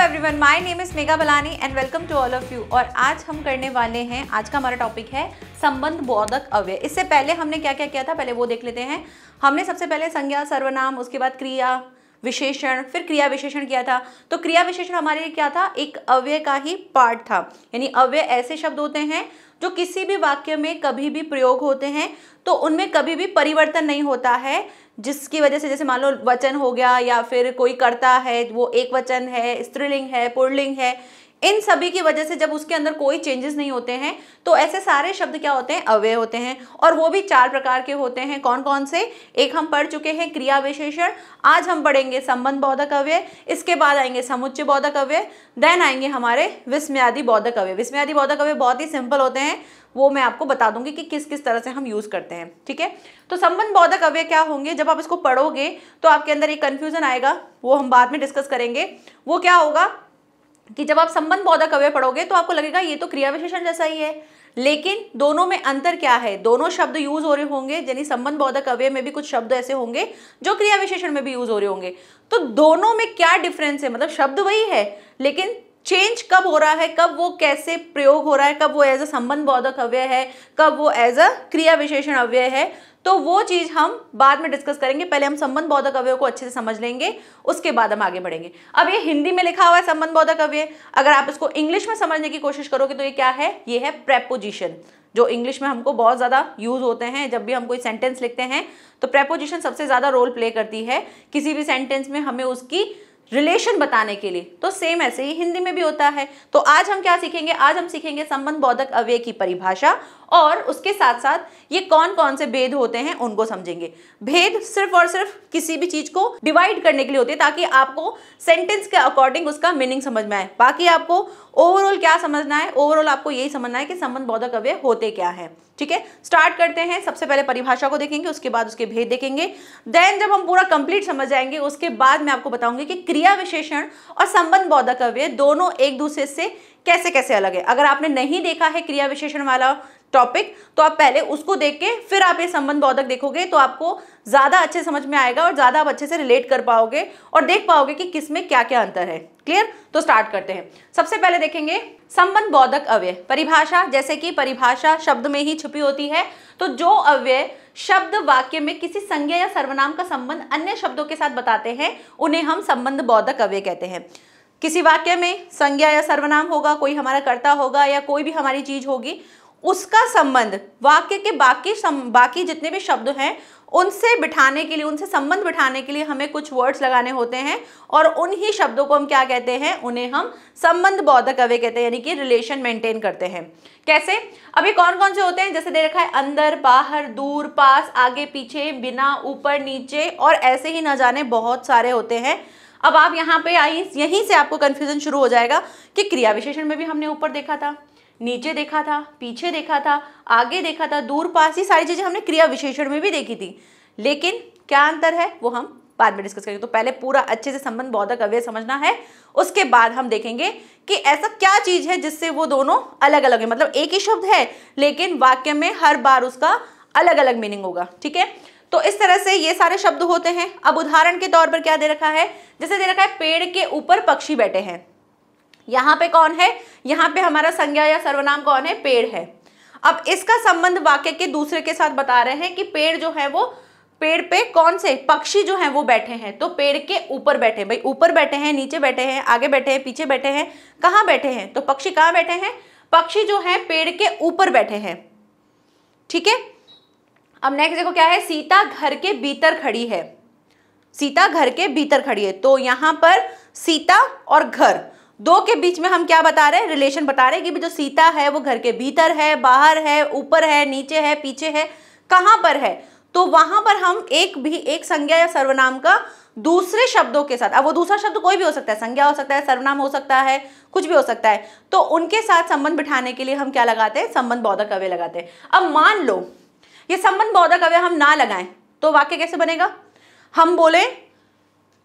everyone my name is Megha Balani and welcome to all of you और आज हम करने वाले हैं आज का हमारा टॉपिक है संबंध बोधक अव्यय इससे पहले हमने क्या क्या किया था पहले वो देख लेते हैं हमने सबसे पहले संज्ञा सर्वनाम उसके बाद क्रिया विशेषण फिर क्रिया विशेषण किया था तो क्रिया विशेषण हमारे लिए क्या था एक अव्यय का ही पार्ट था यानी अव्यय ऐसे शब्द होते हैं जो किसी भी वाक्य में कभी भी प्रयोग होते हैं तो उनमें कभी भी परिवर्तन नहीं होता है जिसकी वजह से जैसे मान लो वचन हो गया या फिर कोई करता है वो एक वचन है स्त्रीलिंग है पुरलिंग है इन सभी की वजह से जब उसके अंदर कोई चेंजेस नहीं होते हैं तो ऐसे सारे शब्द क्या होते हैं अव्यय होते हैं और वो भी चार प्रकार के होते हैं कौन कौन से एक हम पढ़ चुके हैं क्रिया विशेषण आज हम पढ़ेंगे संबंध बौद्धक अव्यय इसके बाद आएंगे समुच्चय बौद्धक अव्यय देन आएंगे हमारे विस्म्यादि बौद्धक अव्यय विस्म्यादि बौद्धक अव्यय बहुत ही सिंपल होते हैं वो मैं आपको बता दूंगी कि किस किस तरह से हम यूज़ करते हैं ठीक है तो संबंध बौद्धक अव्यय क्या होंगे जब आप इसको पढ़ोगे तो आपके अंदर एक कन्फ्यूज़न आएगा वो हम बाद में डिस्कस करेंगे वो क्या होगा कि जब आप संबंध बौद्धक अव्यय पढ़ोगे तो आपको लगेगा ये तो क्रिया विशेषण जैसा ही है लेकिन दोनों में अंतर क्या है दोनों शब्द यूज हो रहे होंगे यानी संबंध बौद्धक अव्यय में भी कुछ शब्द ऐसे होंगे जो क्रिया विशेषण में भी यूज हो रहे होंगे तो दोनों में क्या डिफरेंस है मतलब शब्द वही है लेकिन चेंज कब हो रहा है कब वो कैसे प्रयोग हो रहा है कब वो एज अ संबंध बोधक अव्यय है कब वो एज अ क्रिया विशेषण अव्यय है तो वो चीज़ हम बाद में डिस्कस करेंगे पहले हम संबंध बोधक अव्यय को अच्छे से समझ लेंगे उसके बाद हम आगे बढ़ेंगे अब ये हिंदी में लिखा हुआ है संबंध बोधक अव्यय अगर आप इसको इंग्लिश में समझने की कोशिश करोगे तो ये क्या है ये है प्रेपोजिशन जो इंग्लिश में हमको बहुत ज़्यादा यूज़ होते हैं जब भी हम कोई सेंटेंस लिखते हैं तो प्रेपोजिशन सबसे ज़्यादा रोल प्ले करती है किसी भी सेंटेंस में हमें उसकी रिलेशन बताने के लिए तो सेम ऐसे ही हिंदी में भी होता है तो आज हम क्या सीखेंगे आज हम सीखेंगे संबंध बोधक अव्यय की परिभाषा और उसके साथ साथ ये कौन कौन से भेद होते हैं उनको समझेंगे भेद सिर्फ और सिर्फ किसी भी चीज को डिवाइड करने के लिए होते हैं ताकि आपको सेंटेंस के अकॉर्डिंग उसका मीनिंग समझ में आए बाकी आपको ओवरऑल क्या समझना है ओवरऑल आपको यही समझना है कि संबंध बौद्धक अव्यय होते क्या है ठीक है स्टार्ट करते हैं सबसे पहले परिभाषा को देखेंगे उसके बाद उसके भेद देखेंगे देन जब हम पूरा कंप्लीट समझ जाएंगे उसके बाद मैं आपको बताऊंगी कि क्रिया विशेषण और संबंध बौद्धक अव्यय दोनों एक दूसरे से कैसे कैसे अलग है अगर आपने नहीं देखा है क्रिया विशेषण वाला टॉपिक तो आप पहले उसको देख के फिर आप ये संबंध बोधक देखोगे तो आपको ज़्यादा अच्छे समझ में आएगा और ज़्यादा आप अच्छे से रिलेट कर पाओगे और देख पाओगे कि किस में क्या क्या अंतर है क्लियर तो स्टार्ट करते हैं सबसे पहले देखेंगे संबंध बोधक अव्यय परिभाषा जैसे कि परिभाषा शब्द में ही छुपी होती है तो जो अव्यय शब्द वाक्य में किसी संज्ञा या सर्वनाम का संबंध अन्य शब्दों के साथ बताते हैं उन्हें हम संबंध बोधक अव्यय कहते हैं किसी वाक्य में संज्ञा या सर्वनाम होगा कोई हमारा कर्ता होगा या कोई भी हमारी चीज होगी उसका संबंध वाक्य के बाकी सम, बाकी जितने भी शब्द हैं उनसे बिठाने के लिए उनसे संबंध बिठाने के लिए हमें कुछ वर्ड्स लगाने होते हैं और उन्हीं शब्दों को हम क्या कहते हैं उन्हें हम संबंध बौद्धक अवे कहते हैं यानी कि रिलेशन मेंटेन करते हैं कैसे अभी कौन कौन से होते हैं जैसे दे रखा है अंदर बाहर दूर पास आगे पीछे बिना ऊपर नीचे और ऐसे ही ना जाने बहुत सारे होते हैं अब आप यहाँ पे आई यहीं से आपको कन्फ्यूजन शुरू हो जाएगा कि क्रिया विशेषण में भी हमने ऊपर देखा था नीचे देखा था पीछे देखा था आगे देखा था दूर पास ये सारी चीज़ें हमने क्रिया विशेषण में भी देखी थी लेकिन क्या अंतर है वो हम बाद में डिस्कस करेंगे तो पहले पूरा अच्छे से संबंध बौद्धक अव्यय समझना है उसके बाद हम देखेंगे कि ऐसा क्या चीज़ है जिससे वो दोनों अलग अलग है मतलब एक ही शब्द है लेकिन वाक्य में हर बार उसका अलग अलग मीनिंग होगा ठीक है तो इस तरह से ये सारे शब्द होते हैं अब उदाहरण के तौर पर क्या दे रखा है जैसे दे रखा है पेड़ के ऊपर पक्षी बैठे हैं यहाँ पे कौन है यहाँ पे हमारा संज्ञा या सर्वनाम कौन है पेड़ है अब इसका संबंध वाक्य के दूसरे के साथ बता रहे हैं कि पेड़ जो है वो पेड़ पे कौन से पक्षी जो हैं वो बैठे हैं तो पेड़ के ऊपर बैठे भाई ऊपर बैठे हैं नीचे बैठे हैं आगे बैठे हैं पीछे बैठे हैं कहाँ बैठे हैं तो पक्षी कहाँ बैठे हैं पक्षी जो है पेड़ के ऊपर बैठे हैं ठीक है अब नेक्स्ट देखो क्या है सीता घर के भीतर खड़ी है सीता घर के भीतर खड़ी है तो यहां पर सीता और घर दो के बीच में हम क्या बता रहे हैं रिलेशन बता रहे हैं कि जो सीता है वो घर के भीतर है बाहर है ऊपर है नीचे है पीछे है कहाँ पर है तो वहां पर हम एक भी एक संज्ञा या सर्वनाम का दूसरे शब्दों के साथ अब वो दूसरा शब्द कोई भी हो सकता है संज्ञा हो सकता है सर्वनाम हो सकता है कुछ भी हो सकता है तो उनके साथ संबंध बिठाने के लिए हम क्या लगाते हैं संबंध बौद्ध कव्य लगाते हैं अब मान लो ये संबंध बौद्ध कव्य हम ना लगाएं तो वाक्य कैसे बनेगा हम बोले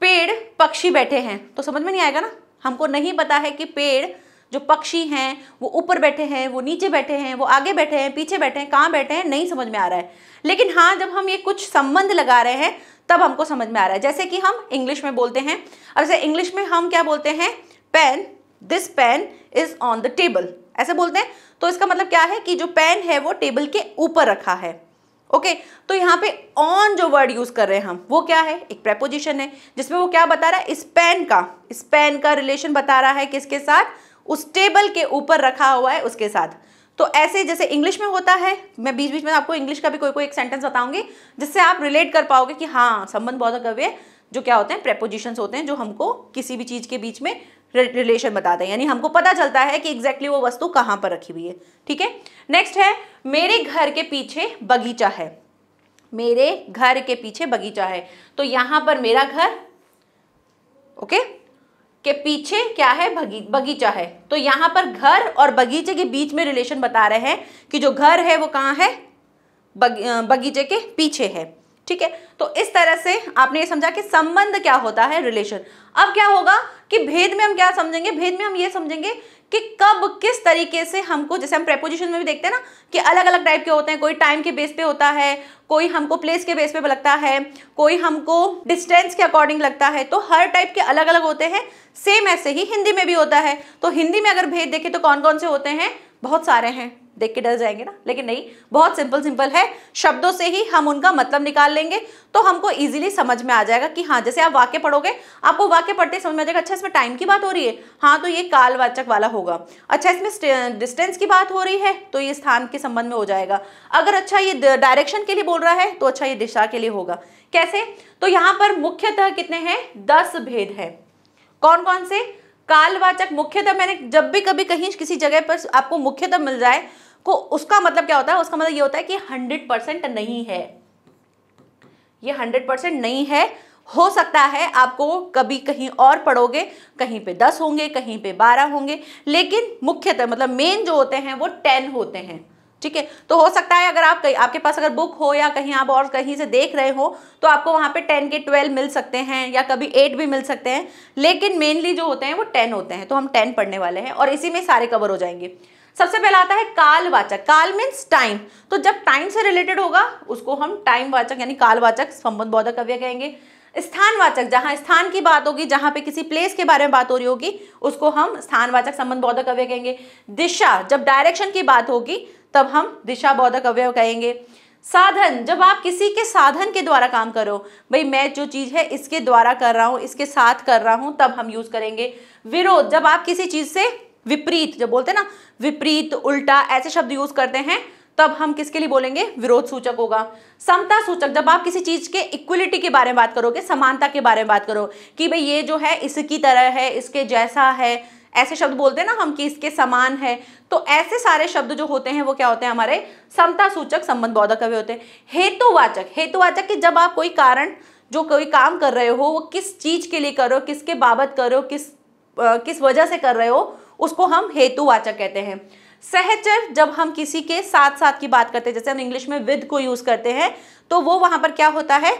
पेड़ पक्षी बैठे हैं तो समझ में नहीं आएगा ना हमको नहीं पता है कि पेड़ जो पक्षी हैं वो ऊपर बैठे हैं वो नीचे बैठे हैं वो आगे बैठे हैं पीछे बैठे हैं कहाँ बैठे हैं नहीं समझ में आ रहा है लेकिन हाँ जब हम ये कुछ संबंध लगा रहे हैं तब हमको समझ में आ रहा है जैसे कि हम इंग्लिश में बोलते हैं और जैसे इंग्लिश में हम क्या बोलते हैं pen this pen is on the table ऐसे बोलते हैं तो इसका मतलब क्या है कि जो पेन है वो टेबल के ऊपर रखा है ओके तो यहाँ पे ऑन जो वर्ड यूज कर रहे हैं हम वो क्या है एक प्रेपोजिशन है जिसमें वो क्या बता रहा है स्पेन का स्पेन का रिलेशन बता रहा है किसके साथ उस टेबल के ऊपर रखा हुआ है उसके साथ तो ऐसे जैसे इंग्लिश में होता है मैं बीच बीच में आपको इंग्लिश का भी कोई कोई एक सेंटेंस बताऊंगी जिससे आप रिलेट कर पाओगे कि हाँ संबंध बहुत गव्य जो क्या होते हैं प्रेपोजिशंस होते हैं जो हमको किसी भी चीज़ के बीच में रिलेशन बताते हैं यानी हमको पता चलता है कि एग्जैक्टली exactly वो वस्तु कहाँ पर रखी हुई है ठीक है नेक्स्ट है मेरे घर के पीछे बगीचा है मेरे घर के पीछे बगीचा है तो यहां पर मेरा घर ओके के पीछे क्या है बगी, बगीचा है तो यहां पर घर और बगीचे के बीच में रिलेशन बता रहे हैं कि जो घर है वो कहां है बग, बगीचे के पीछे है ठीक है तो इस तरह से आपने ये समझा कि संबंध क्या होता है रिलेशन अब क्या होगा कि भेद में हम क्या समझेंगे भेद में हम ये समझेंगे कि कब किस तरीके से हमको जैसे हम प्रेपोजिशन में भी देखते हैं ना कि अलग अलग टाइप के होते हैं कोई टाइम के बेस पे होता है कोई हमको प्लेस के बेस पे लगता है कोई हमको डिस्टेंस के अकॉर्डिंग लगता है तो हर टाइप के अलग अलग होते हैं सेम ऐसे ही हिंदी में भी होता है तो हिंदी में अगर भेद देखें तो कौन कौन से होते हैं बहुत सारे हैं देख के डर जाएंगे ना लेकिन नहीं बहुत सिंपल सिंपल है शब्दों से ही हम उनका मतलब निकाल लेंगे तो हमको इजीली समझ में आ जाएगा कि हाँ जैसे आप वाक्य पढ़ोगे आपको वाक्य पढ़ते समझ में आ जाएगा अच्छा इसमें टाइम की बात हो रही है हाँ तो ये कालवाचक वाला होगा अच्छा इसमें डिस्टेंस की बात हो रही है तो ये स्थान के संबंध में हो जाएगा अगर अच्छा ये डायरेक्शन के लिए बोल रहा है तो अच्छा ये दिशा के लिए होगा कैसे तो यहाँ पर मुख्यतः कितने हैं दस भेद है कौन कौन से कालवाचक मुख्यतः मैंने जब भी कभी कहीं किसी जगह पर आपको मुख्यतः मिल जाए को उसका मतलब क्या होता है उसका मतलब ये होता है कि हंड्रेड परसेंट नहीं है ये हंड्रेड परसेंट नहीं है हो सकता है आपको कभी कहीं और पढ़ोगे कहीं पे दस होंगे कहीं पे बारह होंगे लेकिन मुख्यतः मतलब मेन जो होते हैं वो टेन होते हैं ठीक है तो हो सकता है अगर आप कहीं आपके पास अगर बुक हो या कहीं आप और कहीं से देख रहे हो तो आपको वहाँ पे टेन के ट्वेल्व मिल सकते हैं या कभी एट भी मिल सकते हैं लेकिन मेनली जो होते हैं वो टेन होते हैं तो हम टेन पढ़ने वाले हैं और इसी में सारे कवर हो जाएंगे सबसे पहला आता है कालवाचक काल मीन्स टाइम तो जब टाइम से रिलेटेड होगा उसको हम टाइमवाचक यानी कालवाचक संबंध बौद्ध कव्य कहेंगे स्थानवाचक जहां स्थान की बात होगी जहां पे किसी प्लेस के बारे में बात हो रही होगी उसको हम स्थानवाचक संबंध बौद्ध कव्य कहेंगे दिशा जब डायरेक्शन की बात होगी तब हम दिशा बौद्ध कव्य कहेंगे साधन जब आप किसी के साधन के द्वारा काम करो भाई मैं जो चीज़ है इसके द्वारा कर रहा हूँ इसके साथ कर रहा हूँ तब हम यूज़ करेंगे विरोध जब आप किसी चीज़ से विपरीत जब बोलते हैं ना विपरीत उल्टा ऐसे शब्द यूज करते हैं तब हम किसके लिए बोलेंगे विरोध सूचक होगा समता सूचक जब आप किसी चीज के इक्वलिटी के बारे में बात करोगे समानता के बारे में बात करो कि भाई ये जो है इसकी तरह है इसके जैसा है ऐसे शब्द बोलते हैं ना हम कि इसके समान है तो ऐसे सारे शब्द जो होते हैं वो क्या होते हैं हमारे समता सूचक संबंध बौद्धक कवे होते हैं हेतुवाचक हेतुवाचक कि जब आप कोई कारण जो कोई काम कर रहे हो वो किस चीज के लिए कर रहे हो किसके बाबत कर रहे हो किस आ, किस वजह से कर रहे हो उसको हम हेतुवाचक कहते हैं सहचर जब हम किसी के साथ साथ की बात करते हैं जैसे हम इंग्लिश में विद को यूज करते हैं तो वो वहां पर क्या होता है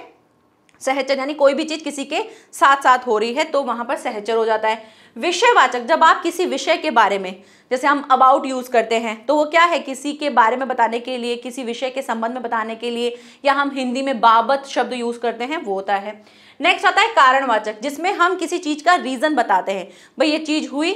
सहचर यानी कोई भी चीज किसी के साथ साथ हो रही है तो वहां पर सहचर हो जाता है विषयवाचक जब आप किसी विषय के बारे में जैसे हम अबाउट यूज करते हैं तो वो क्या है किसी के बारे में बताने के लिए किसी विषय के संबंध में बताने के लिए या हम हिंदी में बाबत शब्द यूज करते हैं वो होता है नेक्स्ट आता है कारणवाचक जिसमें हम किसी चीज का रीजन बताते हैं भाई ये चीज हुई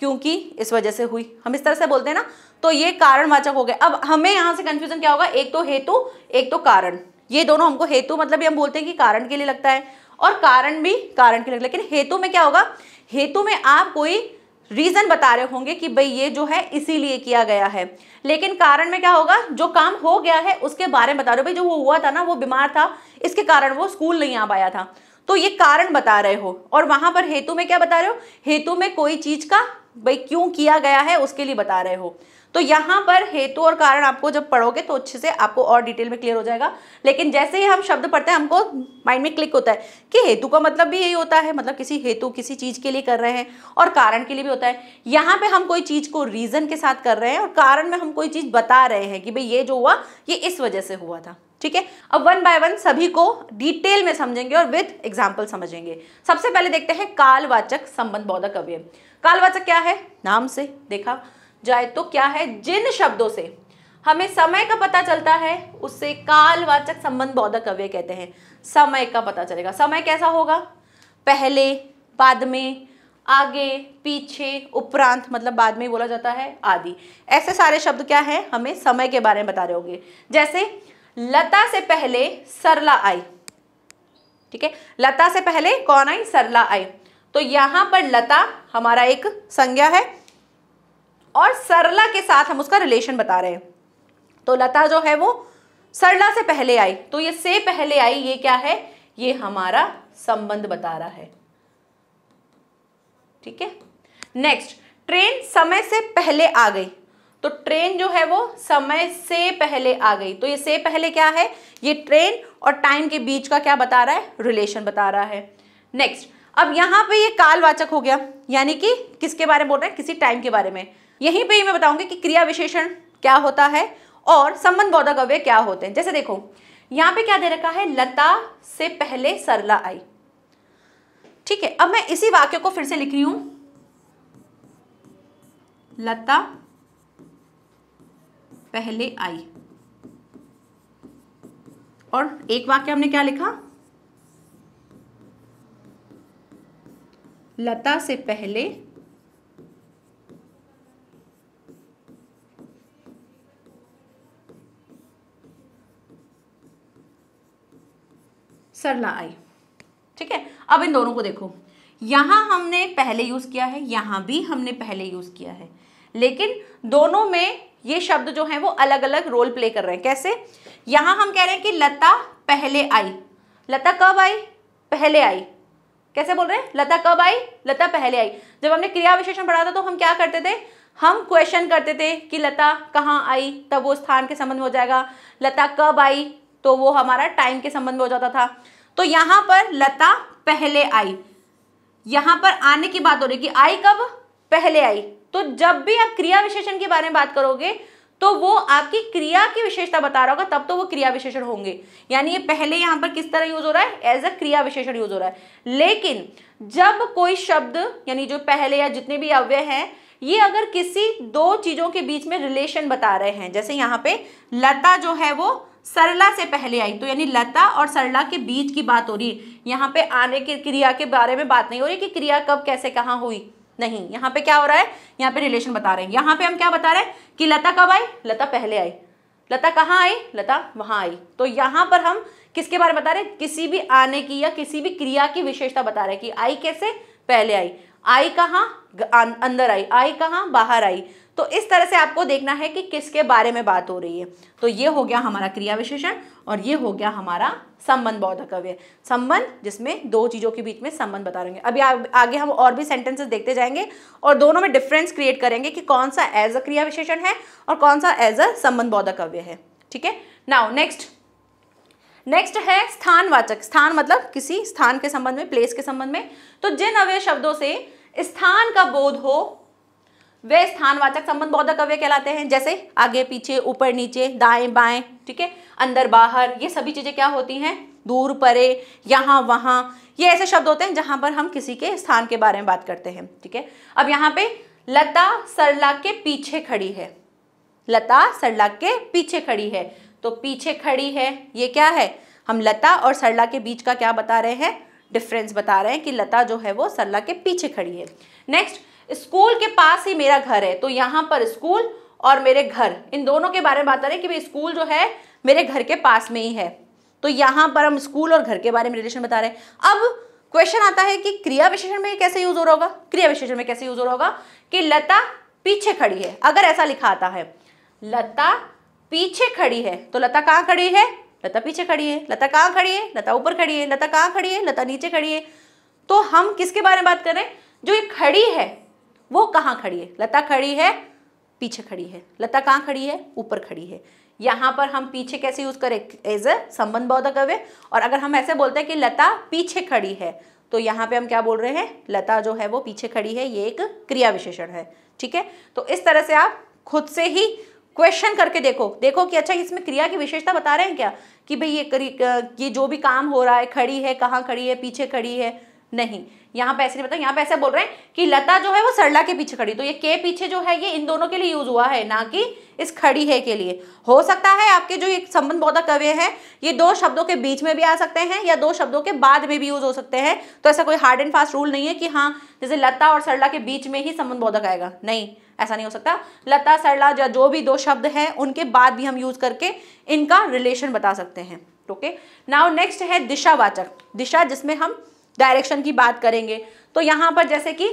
क्योंकि इस वजह से हुई हम इस तरह से बोलते हैं ना तो ये कारणवाचक हो गए अब हमें यहां से कंफ्यूजन क्या होगा एक तो हेतु एक तो कारण ये दोनों हमको हेतु मतलब हम बोलते हैं कि कारण के लिए लगता है और कारण भी कारण के लिए लेकिन हेतु में क्या होगा हेतु में आप कोई रीज़न बता रहे होंगे कि भाई ये जो है इसीलिए किया गया है लेकिन कारण में क्या होगा जो काम हो गया है उसके बारे में बता रहे हो भाई जो वो हुआ था ना वो बीमार था इसके कारण वो स्कूल नहीं आ पाया था तो ये कारण बता रहे हो और वहां पर हेतु में क्या बता रहे हो हेतु में कोई चीज का भाई क्यों किया गया है उसके लिए बता रहे हो तो यहाँ पर हेतु और कारण आपको जब पढ़ोगे तो अच्छे से आपको और डिटेल में क्लियर हो जाएगा लेकिन जैसे ही हम शब्द पढ़ते हैं हमको माइंड में क्लिक होता है कि हेतु का मतलब भी यही होता है मतलब किसी हेतु किसी चीज़ के लिए कर रहे हैं और कारण के लिए भी होता है यहाँ पे हम कोई चीज़ को रीज़न के साथ कर रहे हैं और कारण में हम कोई चीज़ बता रहे हैं कि भाई ये जो हुआ ये इस वजह से हुआ था ठीक है अब वन बाय वन सभी को डिटेल में समझेंगे और विथ एग्जाम्पल समझेंगे सबसे पहले देखते हैं कालवाचक संबंध बोधक अव्यय कालवाचक क्या है नाम से देखा जाए तो क्या है जिन शब्दों से हमें समय का पता चलता है उससे कालवाचक संबंध बौद्ध कव्य कहते हैं समय का पता चलेगा समय कैसा होगा पहले बाद में आगे पीछे उपरांत मतलब बाद में बोला जाता है आदि ऐसे सारे शब्द क्या है हमें समय के बारे में बता रहे होंगे जैसे लता से पहले सरला आई ठीक है लता से पहले कौन आई सरला आई तो यहां पर लता हमारा एक संज्ञा है और सरला के साथ हम उसका रिलेशन बता रहे हैं तो लता जो है वो सरला से पहले आई तो ये से पहले आई ये क्या है ये हमारा संबंध बता रहा है ठीक है नेक्स्ट ट्रेन समय से पहले आ गई तो ट्रेन जो है वो समय से पहले आ गई तो ये से पहले क्या है ये ट्रेन और टाइम के बीच का क्या बता रहा है रिलेशन बता रहा है नेक्स्ट अब यहां पे ये कालवाचक हो गया यानी कि किसके बारे में बोल रहे हैं किसी टाइम के बारे में यहीं पे ही मैं बताऊंगी कि क्रिया विशेषण क्या होता है और संबंध बौद्धक अव्य क्या होते हैं जैसे देखो यहां पे क्या दे रखा है लता से पहले सरला आई ठीक है अब मैं इसी वाक्य को फिर से लिख रही हूं लता पहले आई और एक वाक्य हमने क्या लिखा लता से पहले सरला आई ठीक है अब इन दोनों को देखो यहां हमने पहले यूज़ किया है यहां भी हमने पहले यूज़ किया है लेकिन दोनों में ये शब्द जो हैं वो अलग अलग रोल प्ले कर रहे हैं कैसे यहां हम कह रहे हैं कि लता पहले आई लता कब आई पहले आई कैसे बोल रहे हैं लता कब आई लता पहले आई जब हमने क्रिया विशेषण पढ़ा था तो हम क्या करते थे हम क्वेश्चन करते थे कि लता कहाँ आई तब वो स्थान के संबंध में हो जाएगा लता कब आई तो वो हमारा टाइम के संबंध में हो जाता था तो यहां पर लता पहले आई यहां पर आने की बात हो रही कि आई कब पहले आई तो जब भी आप क्रिया विशेषण के बारे में बात करोगे तो वो आपकी क्रिया की विशेषता बता रहा होगा तब तो वो क्रिया विशेषण होंगे यानी ये पहले यहाँ पर किस तरह यूज हो रहा है एज अ क्रिया विशेषण यूज हो रहा है लेकिन जब कोई शब्द यानी जो पहले या जितने भी अव्यय हैं ये अगर किसी दो चीजों के बीच में रिलेशन बता रहे हैं जैसे यहाँ पे लता जो है वो सरला से पहले आई तो यानी लता और सरला के बीच की बात हो रही है यहाँ पे आने के क्रिया के बारे में बात नहीं हो रही कि क्रिया कब कैसे कहाँ हुई नहीं यहाँ पे क्या हो रहा है यहाँ पे रिलेशन बता रहे हैं यहाँ पे हम क्या बता रहे हैं कि लता कब आई लता पहले आई लता कहाँ आई लता वहां आई तो यहाँ पर हम किसके बारे में बता रहे हैं किसी भी आने की या किसी भी क्रिया की विशेषता बता रहे हैं कि आई कैसे पहले आई आई कहाँ अं- अंदर आई आई कहाँ बाहर आई तो इस तरह से आपको देखना है कि किसके बारे में बात हो रही है तो ये हो गया हमारा क्रिया विशेषण और ये हो गया हमारा संबंध बौद्धक कव्य संबंध जिसमें दो चीज़ों के बीच में संबंध बता हैं अभी आ, आगे हम और भी सेंटेंसेस देखते जाएंगे और दोनों में डिफरेंस क्रिएट करेंगे कि कौन सा एज अ क्रिया विशेषण है और कौन सा एज अ संबंध बौद्ध कव्य है ठीक है नाउ नेक्स्ट नेक्स्ट है स्थानवाचक स्थान मतलब किसी स्थान के संबंध में प्लेस के संबंध में तो जिन अवय शब्दों से स्थान का बोध हो वे स्थानवाचक संबंध बौद्ध कव्य कहलाते हैं जैसे आगे पीछे ऊपर नीचे दाएं बाएं ठीक है अंदर बाहर ये सभी चीज़ें क्या होती हैं दूर परे यहाँ वहाँ ये ऐसे शब्द होते हैं जहाँ पर हम किसी के स्थान के बारे में बात करते हैं ठीक है अब यहाँ पे लता सरला के पीछे खड़ी है लता सरला के पीछे खड़ी है तो पीछे खड़ी है ये क्या है हम लता और सरला के बीच का क्या बता रहे हैं डिफरेंस बता रहे हैं कि लता जो है वो सरला के पीछे खड़ी है नेक्स्ट स्कूल के पास ही मेरा घर है तो यहाँ पर स्कूल और मेरे घर इन दोनों के बारे में बात करें कि भाई स्कूल जो है मेरे घर के पास में ही है तो यहाँ पर हम स्कूल और घर के बारे में रिलेशन बता रहे हैं अब क्वेश्चन आता है कि क्रिया विशेषण में कैसे यूज हो रहा होगा क्रिया विशेषण में कैसे यूज हो रहा होगा कि लता पीछे खड़ी है अगर ऐसा लिखा आता है लता पीछे खड़ी है तो लता कहाँ खड़ी है लता पीछे खड़ी है लता कहाँ खड़ी है लता ऊपर खड़ी है लता कहाँ खड़ी है लता नीचे खड़ी है तो हम किसके बारे में बात करें जो ये खड़ी है वो कहाँ खड़ी है लता खड़ी है पीछे खड़ी है लता कहाँ खड़ी है ऊपर खड़ी है यहाँ पर हम पीछे कैसे यूज करें एज अ संबंध बोधक अवे और अगर हम ऐसे बोलते हैं कि लता पीछे खड़ी है तो यहाँ पे हम क्या बोल रहे हैं लता जो है वो पीछे खड़ी है ये एक क्रिया विशेषण है ठीक है तो इस तरह से आप खुद से ही क्वेश्चन करके देखो देखो कि अच्छा इसमें क्रिया की विशेषता बता रहे हैं क्या कि भाई ये ये जो भी काम हो रहा है खड़ी है कहाँ खड़ी है पीछे खड़ी है नहीं यहाँ पे ऐसे नहीं बताया यहाँ पे ऐसा बोल रहे हैं कि लता जो है वो सरला के पीछे खड़ी तो ये के पीछे जो है ये इन दोनों के लिए यूज हुआ है ना कि इस खड़ी है के लिए हो सकता है आपके जो ये संबंध बहुत कव्य है ये दो शब्दों के बीच में भी आ सकते हैं या दो शब्दों के बाद में भी यूज हो सकते हैं तो ऐसा कोई हार्ड एंड फास्ट रूल नहीं है कि हाँ जैसे लता और सरला के बीच में ही संबंध बोधक आएगा नहीं ऐसा नहीं हो सकता लता सरला या जो भी दो शब्द है उनके बाद भी हम यूज करके इनका रिलेशन बता सकते हैं ओके नाउ नेक्स्ट है दिशावाचक दिशा जिसमें हम डायरेक्शन की बात करेंगे तो यहाँ पर जैसे कि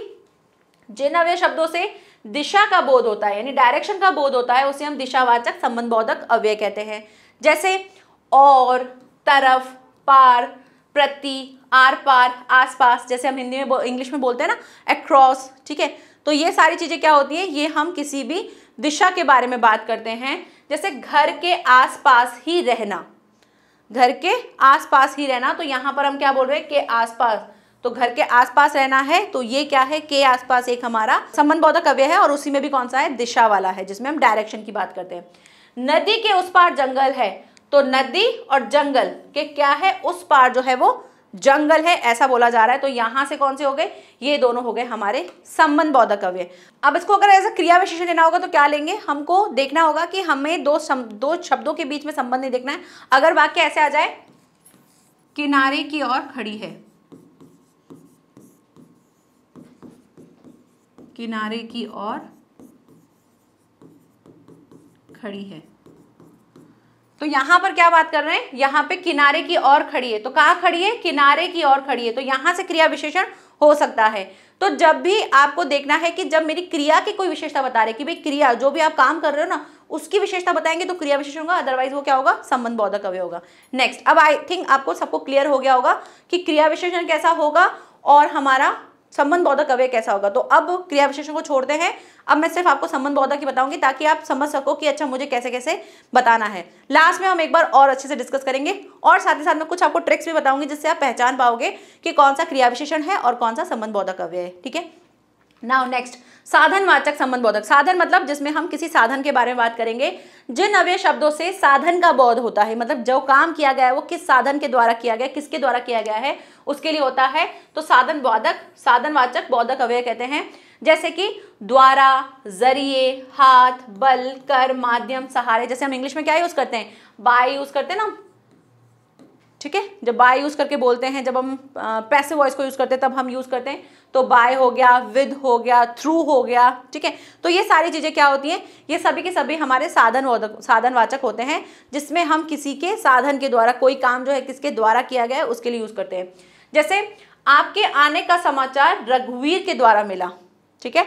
जिन शब्दों से दिशा का बोध होता है यानी डायरेक्शन का बोध होता है उसे हम दिशावाचक संबंध बोधक अव्यय कहते हैं जैसे और तरफ पार प्रति आर पार आसपास जैसे हम हिंदी में इंग्लिश में बोलते हैं ना अक्रॉस ठीक है तो ये सारी चीज़ें क्या होती हैं ये हम किसी भी दिशा के बारे में बात करते हैं जैसे घर के आसपास ही रहना घर के आसपास ही रहना तो यहाँ पर हम क्या बोल रहे हैं के आसपास तो घर के आसपास रहना है तो ये क्या है के आसपास एक हमारा संबंध बौद्ध कव्य है और उसी में भी कौन सा है दिशा वाला है जिसमें हम डायरेक्शन की बात करते हैं नदी के उस पार जंगल है तो नदी और जंगल के क्या है उस पार जो है वो जंगल है ऐसा बोला जा रहा है तो यहां से कौन से हो गए ये दोनों हो गए हमारे संबंध बौद्ध कव्य अब इसको अगर ऐसा क्रिया विशेषण लेना होगा तो क्या लेंगे हमको देखना होगा कि हमें दो सम, दो शब्दों के बीच में संबंध नहीं देखना है अगर वाक्य ऐसे आ जाए किनारे की ओर खड़ी है किनारे की ओर खड़ी है तो यहां पर क्या बात कर रहे हैं यहाँ पे किनारे की ओर खड़ी है तो कहा खड़ी है किनारे की ओर खड़ी है तो यहां से क्रिया विशेषण हो सकता है तो जब भी आपको देखना है कि जब मेरी क्रिया की कोई विशेषता बता रहे कि भाई क्रिया जो भी आप काम कर रहे हो ना उसकी विशेषता बताएंगे तो क्रिया विशेषण होगा अदरवाइज वो क्या होगा संबंध बोधक अवय होगा नेक्स्ट अब आई थिंक आपको सबको क्लियर हो गया होगा कि क्रिया विशेषण कैसा होगा और हमारा संबंध बौद्धक अव्यय कैसा होगा तो अब क्रिया विशेषण को छोड़ते हैं अब मैं सिर्फ आपको संबंध बौद्धक ही बताऊंगी ताकि आप समझ सको कि अच्छा मुझे कैसे कैसे बताना है लास्ट में हम एक बार और अच्छे से डिस्कस करेंगे और साथ ही साथ में कुछ आपको ट्रिक्स भी बताऊंगी जिससे आप पहचान पाओगे कि कौन सा क्रिया विशेषण है और कौन सा संबंध बौद्धक अव्यय है ठीक है नाउ नेक्स्ट साधनवाचक संबंध बोधक साधन मतलब जिसमें हम किसी साधन के बारे में बात करेंगे जिन अवय शब्दों से साधन का बोध होता है मतलब जो काम किया गया है वो किस साधन के द्वारा किया गया किसके द्वारा किया गया है उसके लिए होता है तो साधन बोधक साधनवाचक बोधक अवय कहते हैं जैसे कि द्वारा जरिए हाथ बल कर माध्यम सहारे जैसे हम इंग्लिश में क्या यूज करते हैं बाय यूज करते हैं ना ठीक है जब बाय यूज़ करके बोलते हैं जब हम पैसे वॉइस को यूज़ करते हैं तब हम यूज़ करते हैं तो बाय हो गया विद हो गया थ्रू हो गया ठीक है तो ये सारी चीज़ें क्या होती हैं ये सभी के सभी हमारे साधन साधन वाचक होते हैं जिसमें हम किसी के साधन के द्वारा कोई काम जो है किसके द्वारा किया गया है उसके लिए यूज़ करते हैं जैसे आपके आने का समाचार रघुवीर के द्वारा मिला ठीक है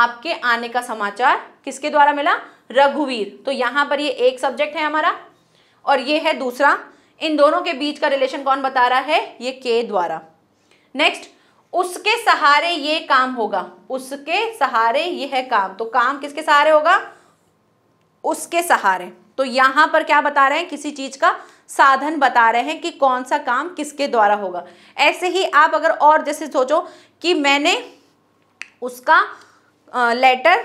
आपके आने का समाचार किसके द्वारा मिला रघुवीर तो यहां पर ये एक सब्जेक्ट है हमारा और ये है दूसरा इन दोनों के बीच का रिलेशन कौन बता रहा है ये के द्वारा नेक्स्ट उसके सहारे ये काम होगा उसके सहारे ये है काम तो काम किसके सहारे होगा उसके सहारे तो यहां पर क्या बता रहे हैं किसी चीज का साधन बता रहे हैं कि कौन सा काम किसके द्वारा होगा ऐसे ही आप अगर और जैसे सोचो कि मैंने उसका लेटर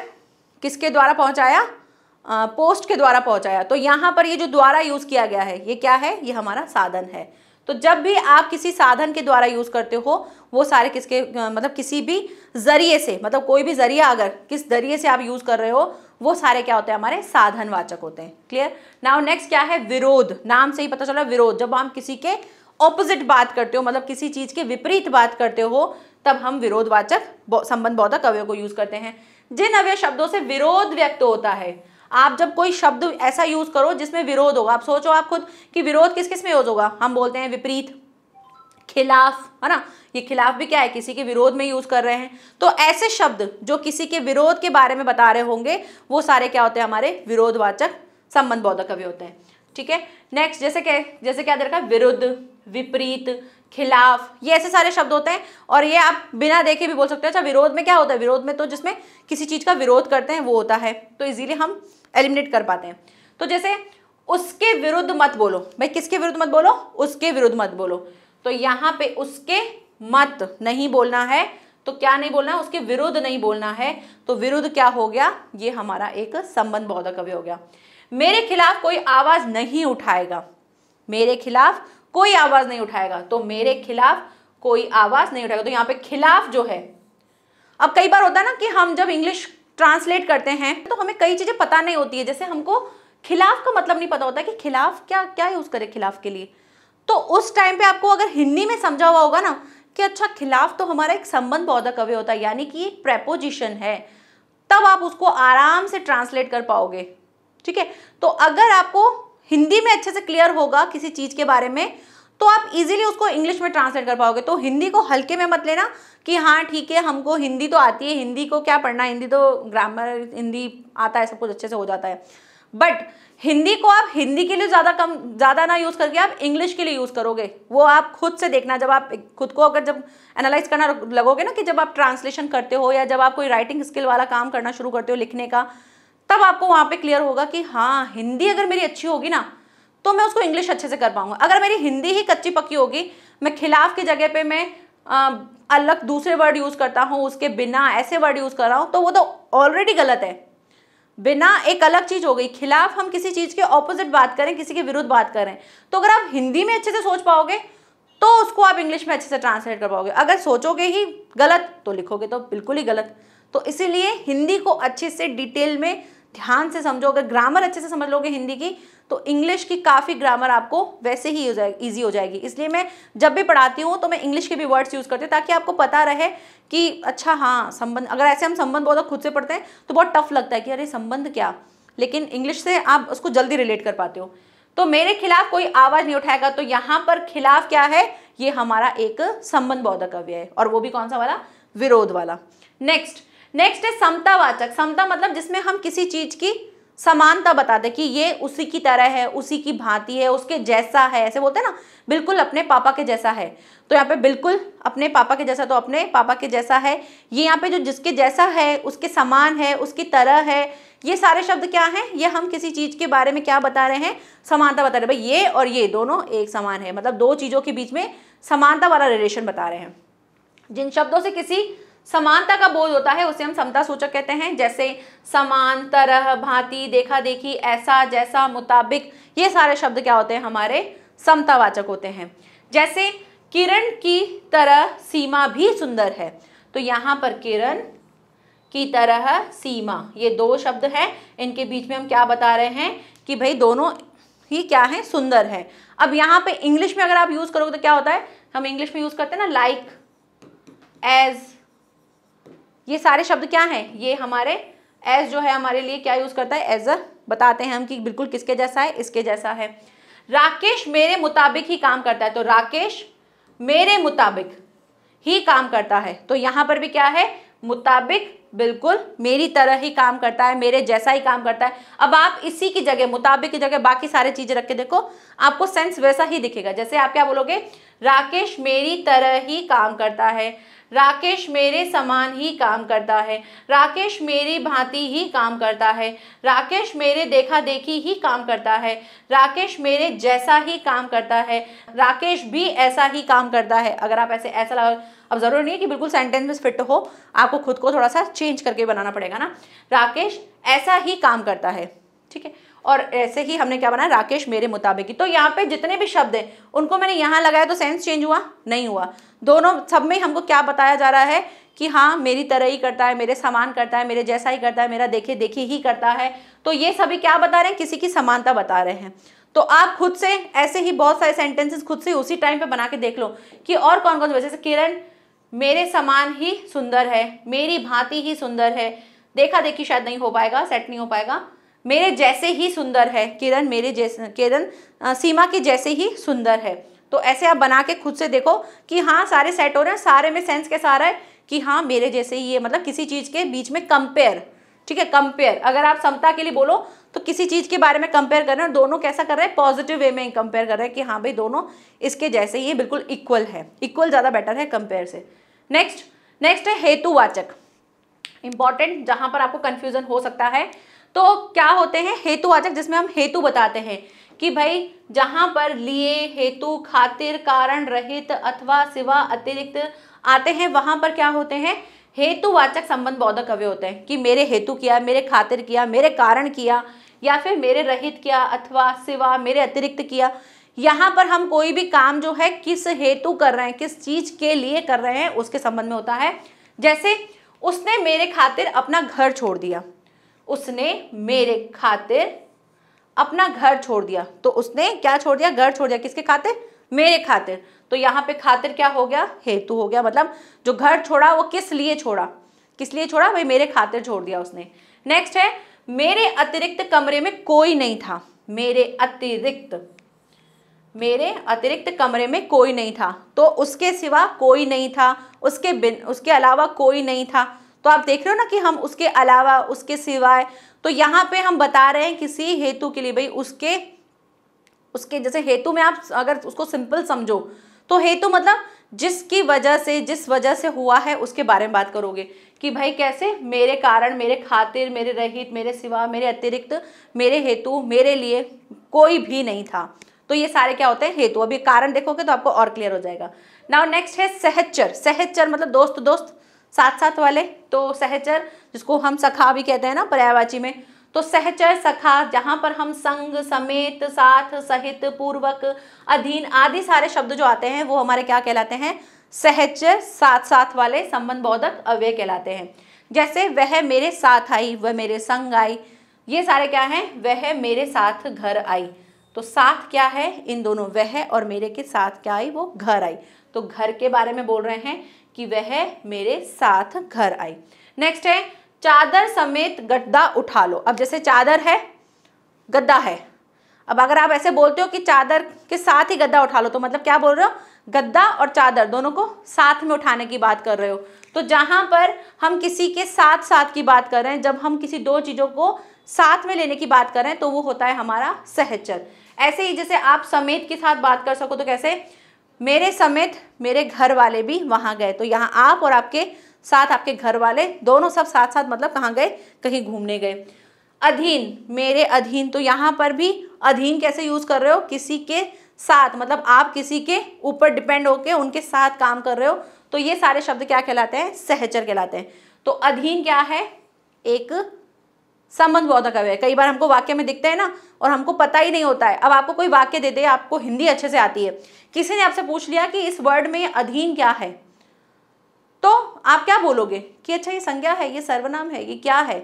किसके द्वारा पहुंचाया पोस्ट के द्वारा पहुंचाया तो यहाँ पर ये जो द्वारा यूज़ किया गया है ये क्या है ये हमारा साधन है तो जब भी आप किसी साधन के द्वारा यूज़ करते हो वो सारे किसके मतलब किसी भी जरिए से मतलब कोई भी जरिया अगर किस जरिए से आप यूज़ कर रहे हो वो सारे क्या होते हैं हमारे साधन वाचक होते हैं क्लियर नाउ नेक्स्ट क्या है विरोध नाम से ही पता चला विरोध जब हम किसी के ऑपोजिट बात करते हो मतलब किसी चीज़ के विपरीत बात करते हो तब हम विरोधवाचक संबंध बोधक अवय को यूज़ करते हैं जिन अवय शब्दों से विरोध व्यक्त होता है आप जब कोई शब्द ऐसा यूज करो जिसमें विरोध होगा आप सोचो आप खुद कि विरोध किस किस में यूज होगा हम बोलते हैं विपरीत खिलाफ है ना ये खिलाफ भी क्या है किसी के विरोध में यूज कर रहे हैं तो ऐसे शब्द जो किसी के विरोध के बारे में बता रहे होंगे वो सारे क्या होते हैं हमारे विरोधवाचक संबंध बौद्ध कवि होते हैं ठीक है नेक्स्ट जैसे क्या जैसे क्या देखा विरुद्ध विपरीत खिलाफ ये ऐसे सारे शब्द होते हैं और ये आप बिना देखे भी बोल सकते हैं अच्छा विरोध में क्या होता है विरोध में तो जिसमें किसी चीज़ का विरोध करते हैं वो होता है तो इजीलिए हम एलिमिनेट कर पाते हैं तो जैसे उसके विरुद्ध मत बोलो भाई किसके विरुद्ध मत बोलो उसके विरुद्ध मत बोलो तो यहाँ पे उसके मत नहीं बोलना है तो क्या नहीं बोलना है उसके विरुद्ध नहीं बोलना है तो विरुद्ध क्या हो गया ये हमारा एक संबंध बौद्ध कवि हो गया मेरे खिलाफ कोई आवाज नहीं उठाएगा मेरे खिलाफ कोई आवाज नहीं उठाएगा तो मेरे खिलाफ कोई आवाज नहीं उठाएगा तो यहाँ पे खिलाफ जो है अब कई बार होता है ना कि हम जब इंग्लिश ट्रांसलेट करते हैं तो हमें कई चीज़ें पता नहीं होती है जैसे हमको खिलाफ का मतलब नहीं पता होता कि खिलाफ क्या क्या यूज़ करें खिलाफ के लिए तो उस टाइम पे आपको अगर हिंदी में समझा हुआ होगा ना कि अच्छा खिलाफ तो हमारा एक संबंध बौद्धक कव्य होता है यानी कि एक प्रेपोजिशन है तब आप उसको आराम से ट्रांसलेट कर पाओगे ठीक है तो अगर आपको हिंदी में अच्छे से क्लियर होगा किसी चीज़ के बारे में तो आप इजीली उसको इंग्लिश में ट्रांसलेट कर पाओगे तो हिंदी को हल्के में मत लेना कि हाँ ठीक है हमको हिंदी तो आती है हिंदी को क्या पढ़ना हिंदी तो ग्रामर हिंदी आता है सब कुछ अच्छे से हो जाता है बट हिंदी को आप हिंदी के लिए ज़्यादा कम ज़्यादा ना यूज़ करके आप इंग्लिश के लिए यूज़ करोगे वो आप खुद से देखना जब आप खुद को अगर जब एनालाइज करना लगोगे ना कि जब आप ट्रांसलेशन करते हो या जब आप कोई राइटिंग स्किल वाला काम करना शुरू करते हो लिखने का तब आपको वहाँ पे क्लियर होगा कि हाँ हिंदी अगर मेरी अच्छी होगी ना तो मैं उसको इंग्लिश अच्छे से कर पाऊंगा अगर मेरी हिंदी ही कच्ची पक्की होगी मैं खिलाफ की जगह पे मैं आ, अलग दूसरे वर्ड यूज़ करता हूँ उसके बिना ऐसे वर्ड यूज़ कर रहा हूँ तो वो तो ऑलरेडी गलत है बिना एक अलग चीज़ हो गई खिलाफ हम किसी चीज़ के ऑपोजिट बात करें किसी के विरुद्ध बात करें तो अगर आप हिंदी में अच्छे से सोच पाओगे तो उसको आप इंग्लिश में अच्छे से ट्रांसलेट कर पाओगे अगर सोचोगे ही गलत तो लिखोगे तो बिल्कुल ही गलत तो इसीलिए हिंदी को अच्छे से डिटेल में ध्यान से समझो अगर ग्रामर अच्छे से समझ लोगे हिंदी की तो इंग्लिश की काफ़ी ग्रामर आपको वैसे ही हो जाएगी ईजी हो जाएगी इसलिए मैं जब भी पढ़ाती हूँ तो मैं इंग्लिश के भी वर्ड्स यूज़ करती हूँ ताकि आपको पता रहे कि अच्छा हाँ संबंध अगर ऐसे हम संबंध बहुत खुद से पढ़ते हैं तो बहुत टफ लगता है कि अरे संबंध क्या लेकिन इंग्लिश से आप उसको जल्दी रिलेट कर पाते हो तो मेरे खिलाफ कोई आवाज़ नहीं उठाएगा तो यहाँ पर खिलाफ क्या है ये हमारा एक संबंध बौद्धक कव्य है और वो भी कौन सा वाला विरोध वाला नेक्स्ट नेक्स्ट है समतावाचक समता मतलब जिसमें हम किसी चीज की समानता बता दे कि ये उसी की तरह है उसी की भांति है उसके जैसा है ऐसे बोलते हैं ना बिल्कुल अपने पापा के जैसा है तो यहाँ पे बिल्कुल अपने पापा के जैसा तो अपने पापा के जैसा है ये यहाँ पे जो जिसके जैसा है उसके समान है उसकी तरह है ये सारे शब्द क्या हैं ये हम किसी चीज़ के बारे में क्या बता रहे हैं समानता बता रहे भाई ये और ये दोनों एक समान है मतलब दो चीज़ों के बीच में समानता वाला रिलेशन बता रहे हैं जिन शब्दों से किसी समानता का बोध होता है उसे हम समता सूचक कहते हैं जैसे समान तरह भांति देखा देखी ऐसा जैसा मुताबिक ये सारे शब्द क्या होते हैं हमारे समतावाचक होते हैं जैसे किरण की तरह सीमा भी सुंदर है तो यहाँ पर किरण की तरह सीमा ये दो शब्द हैं इनके बीच में हम क्या बता रहे हैं कि भाई दोनों ही क्या है सुंदर है अब यहाँ पे इंग्लिश में अगर आप यूज़ करोगे तो क्या होता है हम इंग्लिश में यूज़ करते हैं ना लाइक एज ये सारे शब्द क्या हैं ये हमारे एज जो है हमारे लिए क्या यूज़ करता है एज अ बताते हैं हम कि बिल्कुल किसके जैसा है इसके जैसा है राकेश मेरे मुताबिक ही काम करता है तो राकेश मेरे मुताबिक ही काम करता है तो यहाँ पर भी क्या है मुताबिक बिल्कुल मेरी तरह ही काम करता है मेरे जैसा ही काम करता है अब आप इसी की जगह मुताबिक की जगह बाकी सारे चीज़ें रख के देखो आपको सेंस वैसा ही दिखेगा जैसे आप क्या बोलोगे राकेश मेरी तरह ही काम करता है राकेश मेरे समान ही काम करता है राकेश मेरी भांति ही काम करता है राकेश मेरे देखा देखी ही काम करता है राकेश मेरे जैसा ही काम करता है राकेश भी ऐसा ही काम करता है अगर आप ऐसे ऐसा लगा अब ज़रूरी नहीं है कि बिल्कुल सेंटेंस में फिट हो आपको खुद को थोड़ा सा चेंज करके बनाना पड़ेगा ना राकेश ऐसा ही काम करता है ठीक है और ऐसे ही हमने क्या बनाया राकेश मेरे मुताबिक ही तो यहाँ पे जितने भी शब्द हैं उनको मैंने यहाँ लगाया तो सेंस चेंज हुआ नहीं हुआ दोनों सब में हमको क्या बताया जा रहा है कि हाँ मेरी तरह ही करता है मेरे समान करता है मेरे जैसा ही करता है मेरा देखे देखे ही करता है तो ये सभी क्या बता रहे हैं किसी की समानता बता रहे हैं तो आप खुद से ऐसे ही बहुत सारे सेंटेंसेस खुद से उसी टाइम पे बना के देख लो कि और कौन कौन से जैसे किरण मेरे समान ही सुंदर है मेरी भांति ही सुंदर है देखा देखी शायद नहीं हो पाएगा सेट नहीं हो पाएगा मेरे जैसे ही सुंदर है किरण मेरे जैसे किरण सीमा के जैसे ही सुंदर है तो ऐसे आप बना के खुद से देखो कि हाँ सारे सेट हो रहे हैं सारे में सेंस के सारा है कि हाँ मेरे जैसे ही ये मतलब किसी चीज़ के बीच में कंपेयर ठीक है कंपेयर अगर आप समता के लिए बोलो तो किसी चीज़ के बारे में कंपेयर कर रहे हैं दोनों कैसा कर रहे हैं पॉजिटिव वे में कंपेयर कर रहे हैं कि हाँ भाई दोनों इसके जैसे ही बिल्कुल इक्वल है इक्वल ज़्यादा बेटर है कंपेयर से नेक्स्ट नेक्स्ट है हेतुवाचक इंपॉर्टेंट जहां पर आपको कंफ्यूजन हो सकता है तो क्या होते हैं हेतुवाचक जिसमें हम हेतु बताते हैं कि भाई जहां पर लिए हेतु खातिर कारण रहित अथवा सिवा अतिरिक्त आते हैं वहां पर क्या होते हैं हेतुवाचक संबंध बौद्ध कव्य होते हैं कि मेरे हेतु किया मेरे खातिर किया मेरे कारण किया या फिर मेरे रहित किया अथवा सिवा मेरे अतिरिक्त किया यहाँ पर हम कोई भी काम जो है किस हेतु कर रहे हैं किस चीज़ के लिए कर रहे हैं उसके संबंध में होता है जैसे उसने मेरे खातिर अपना घर छोड़ दिया उसने मेरे खातिर अपना घर छोड़ दिया तो उसने क्या छोड़ दिया घर छोड़ दिया किसके खातिर मेरे खातिर तो यहाँ पे खातिर क्या हो गया हेतु हो गया मतलब जो घर छोड़ा वो किस लिए छोड़ा किस लिए छोड़ा भाई मेरे खातिर छोड़ दिया उसने नेक्स्ट है मेरे अतिरिक्त कमरे में कोई नहीं था मेरे अतिरिक्त मेरे अतिरिक्त कमरे में कोई नहीं था तो उसके सिवा कोई नहीं था उसके बिन उसके अलावा कोई नहीं था तो आप देख रहे हो ना कि हम उसके अलावा उसके सिवाय तो यहाँ पे हम बता रहे हैं किसी हेतु के लिए भाई उसके उसके जैसे हेतु में आप अगर उसको सिंपल समझो तो हेतु मतलब जिसकी वजह से जिस वजह से हुआ है उसके बारे में बात करोगे कि भाई कैसे मेरे कारण मेरे खातिर मेरे रहित मेरे सिवा मेरे अतिरिक्त मेरे हेतु मेरे लिए कोई भी नहीं था तो ये सारे क्या होते हैं हेतु अभी कारण देखोगे तो आपको और क्लियर हो जाएगा नाउ नेक्स्ट है सहचर सहचर मतलब दोस्त दोस्त साथ साथ वाले तो सहचर जिसको हम सखा भी कहते हैं ना पर्यायवाची में तो सहचर सखा जहाँ पर हम संग समेत साथ सहित पूर्वक अधीन आदि सारे शब्द जो आते हैं वो हमारे क्या कहलाते हैं सहचर साथ साथ वाले संबंध बोधक अव्यय कहलाते हैं जैसे वह मेरे साथ आई वह मेरे संग आई ये सारे क्या हैं वह मेरे साथ घर आई तो साथ क्या है इन दोनों वह और मेरे के साथ क्या आई वो घर आई तो घर के बारे में बोल रहे हैं कि वह मेरे साथ घर आई नेक्स्ट है चादर समेत गद्दा उठा लो अब जैसे चादर है गद्दा है अब अगर आप ऐसे बोलते हो कि चादर के साथ ही गद्दा उठा लो तो मतलब क्या बोल रहे हो गद्दा और चादर दोनों को साथ में उठाने की बात कर रहे हो तो जहां पर हम किसी के साथ साथ की बात कर रहे हैं जब हम किसी दो चीज़ों को साथ में लेने की बात कर रहे हैं तो वो होता है हमारा सहचर ऐसे ही जैसे आप समेत के साथ बात कर सको तो कैसे मेरे समेत मेरे घर वाले भी वहाँ गए तो यहाँ आप और आपके साथ आपके घर वाले दोनों सब साथ साथ मतलब कहाँ गए कहीं घूमने गए अधीन मेरे अधीन तो यहाँ पर भी अधीन कैसे यूज़ कर रहे हो किसी के साथ मतलब आप किसी के ऊपर डिपेंड होके उनके साथ काम कर रहे हो तो ये सारे शब्द क्या कहलाते हैं सहचर कहलाते हैं तो अधीन क्या है एक संबंध बोधक है कई बार हमको वाक्य में दिखते हैं ना और हमको पता ही नहीं होता है अब आपको कोई वाक्य दे दे आपको हिंदी अच्छे से आती है किसी ने आपसे पूछ लिया कि इस वर्ड में अधीन क्या है तो आप क्या बोलोगे कि अच्छा ये संज्ञा है ये सर्वनाम है ये क्या है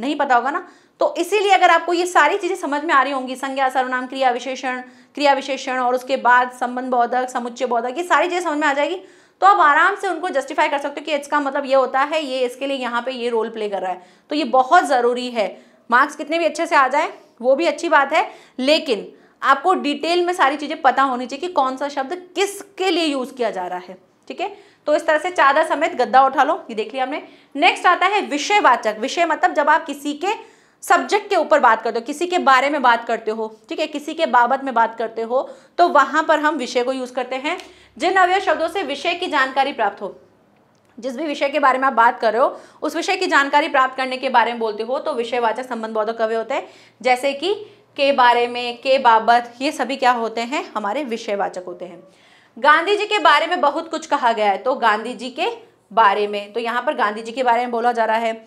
नहीं पता होगा ना तो इसीलिए अगर आपको ये सारी चीज़ें समझ में आ रही होंगी संज्ञा सर्वनाम क्रिया विशेषण क्रिया विशेषण और उसके बाद संबंध बोधक समुच्चय बोधक ये सारी चीज़ें समझ में आ जाएगी तो आप आराम से उनको जस्टिफाई कर सकते हो कि इसका मतलब ये होता है ये इसके लिए यहाँ पे ये रोल प्ले कर रहा है तो ये बहुत ज़रूरी है मार्क्स कितने भी अच्छे से आ जाए वो भी अच्छी बात है लेकिन आपको डिटेल में सारी चीज़ें पता होनी चाहिए कि कौन सा शब्द किसके लिए यूज़ किया जा रहा है ठीक है तो इस तरह से चादर समेत गद्दा उठा लो ये देख लिया हमने नेक्स्ट आता है विषयवाचक विषय मतलब जब आप किसी के सब्जेक्ट के ऊपर बात करते हो किसी के बारे में बात करते हो ठीक है किसी के बाबत में बात करते हो तो वहां पर हम विषय को यूज़ करते हैं जिन अवय शब्दों से विषय की जानकारी प्राप्त हो जिस भी विषय के बारे में आप बात कर रहे हो उस विषय की जानकारी प्राप्त करने के बारे में बोलते हो तो विषयवाचक संबंध बोधक कव्य होते हैं जैसे कि के बारे में के बाबत ये सभी क्या होते हैं हमारे विषयवाचक होते हैं गांधी जी के बारे में बहुत कुछ कहा गया है तो गांधी जी के बारे में तो यहाँ पर गांधी जी के बारे में बोला जा रहा है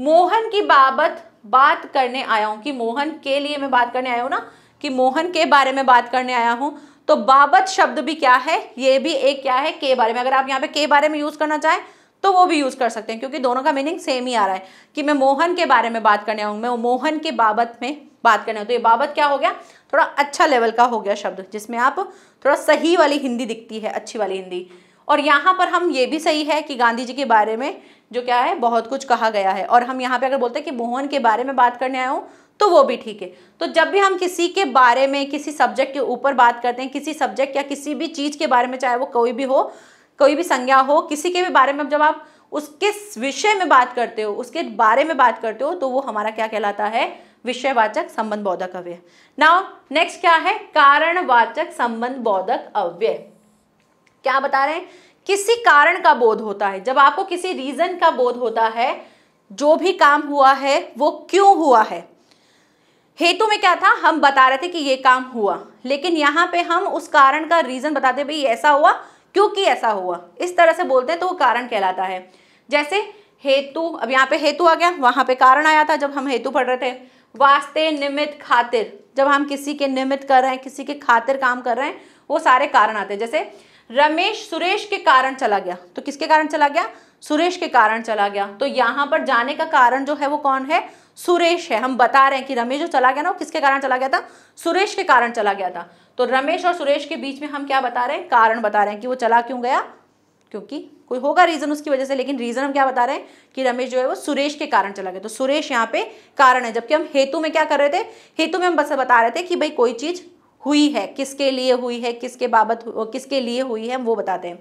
मोहन की बाबत बात करने आया हूँ कि मोहन के लिए मैं बात करने आया हूँ ना कि मोहन के बारे में बात करने आया हूँ तो बाबत शब्द भी क्या है ये भी एक क्या है के बारे में अगर आप यहाँ पे के बारे में यूज़ करना चाहें तो वो भी यूज़ कर सकते हैं क्योंकि दोनों का मीनिंग सेम ही आ रहा है कि मैं मोहन के बारे में बात करने आऊँ मैं मोहन के बाबत में बात करने आऊँ तो ये बाबत क्या हो गया थोड़ा अच्छा लेवल का हो गया शब्द जिसमें आप थोड़ा सही वाली हिंदी दिखती है अच्छी वाली हिंदी और यहाँ पर हम ये भी सही है कि गांधी जी के बारे में जो क्या है बहुत कुछ कहा गया है और हम यहाँ पे अगर बोलते हैं कि मोहन के बारे में बात करने आए हूँ तो वो भी ठीक है तो जब भी हम किसी के बारे में किसी सब्जेक्ट के ऊपर बात करते हैं किसी सब्जेक्ट या किसी भी चीज़ के बारे में चाहे वो कोई भी हो कोई भी संज्ञा हो किसी के भी बारे में जब आप उसके विषय में बात करते हो उसके बारे में बात करते हो तो वो हमारा क्या कहलाता है विषयवाचक संबंध बोधक अव्यय नाउ नेक्स्ट क्या है कारणवाचक संबंध बोधक अव्यय क्या बता रहे हैं किसी कारण का बोध होता है जब आपको किसी रीजन का बोध होता है जो भी काम हुआ है वो क्यों हुआ है हेतु में क्या था हम बता रहे थे कि ये काम हुआ लेकिन यहाँ पे हम उस कारण का रीज़न बताते भाई ऐसा हुआ क्योंकि ऐसा हुआ इस तरह से बोलते हैं तो वो कारण कहलाता है जैसे हेतु अब यहाँ पे हेतु आ गया वहां पे कारण आया था जब हम हेतु पढ़ रहे थे वास्ते निमित खातिर जब हम किसी के निमित्त कर रहे हैं किसी के खातिर काम कर रहे हैं वो सारे कारण आते हैं जैसे रमेश सुरेश के कारण चला गया तो किसके कारण चला गया सुरेश के कारण चला गया तो यहाँ पर जाने का कारण जो है वो कौन है सुरेश है हम बता रहे हैं कि रमेश जो चला गया ना वो किसके कारण चला गया था सुरेश के कारण चला गया था तो रमेश और सुरेश के बीच में हम क्या बता रहे हैं कारण बता रहे हैं कि वो चला क्यों गया क्योंकि कोई होगा रीज़न उसकी वजह से लेकिन रीज़न हम क्या बता रहे हैं कि रमेश जो है वो सुरेश के कारण चला गया तो सुरेश यहाँ पे कारण है जबकि हम हेतु में क्या कर रहे थे हेतु में हम बस बता रहे थे कि भाई कोई चीज़ हुई है किसके लिए हुई है किसके बाबत किसके लिए हुई है हम वो बताते हैं